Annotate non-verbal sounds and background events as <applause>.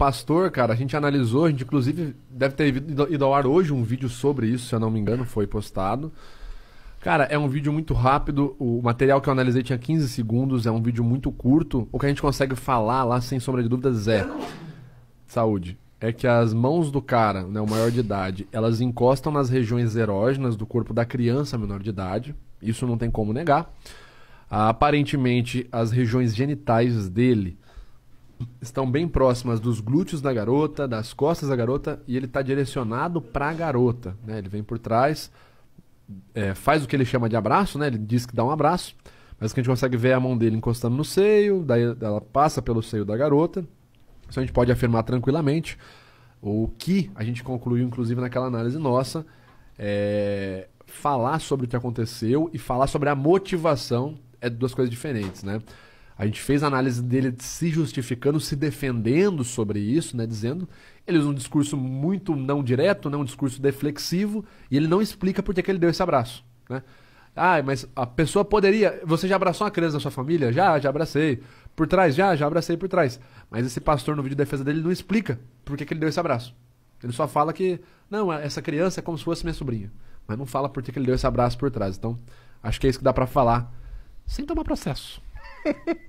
pastor, cara, a gente analisou, a gente inclusive deve ter ido ao ar hoje um vídeo sobre isso, se eu não me engano, foi postado. Cara, é um vídeo muito rápido, o material que eu analisei tinha 15 segundos, é um vídeo muito curto. O que a gente consegue falar lá, sem sombra de dúvidas, é. Saúde. É que as mãos do cara, né, o maior de idade, elas encostam nas regiões erógenas do corpo da criança menor de idade. Isso não tem como negar. aparentemente, as regiões genitais dele estão bem próximas dos glúteos da garota, das costas da garota, e ele está direcionado para a garota. Né? Ele vem por trás, é, faz o que ele chama de abraço, né? ele diz que dá um abraço, mas que a gente consegue ver a mão dele encostando no seio, daí ela passa pelo seio da garota. Isso a gente pode afirmar tranquilamente. O que a gente concluiu, inclusive, naquela análise nossa, é falar sobre o que aconteceu e falar sobre a motivação é duas coisas diferentes, né? A gente fez a análise dele se justificando, se defendendo sobre isso, né? Dizendo. Ele usa um discurso muito não direto, né? um discurso deflexivo, e ele não explica por que, que ele deu esse abraço. Né? Ah, mas a pessoa poderia. Você já abraçou uma criança da sua família? Já, já abracei. Por trás, já, já abracei por trás. Mas esse pastor no vídeo de defesa dele não explica por que, que ele deu esse abraço. Ele só fala que, não, é, essa criança é como se fosse minha sobrinha. Mas não fala por que, que ele deu esse abraço por trás. Então, acho que é isso que dá para falar sem tomar processo. <laughs>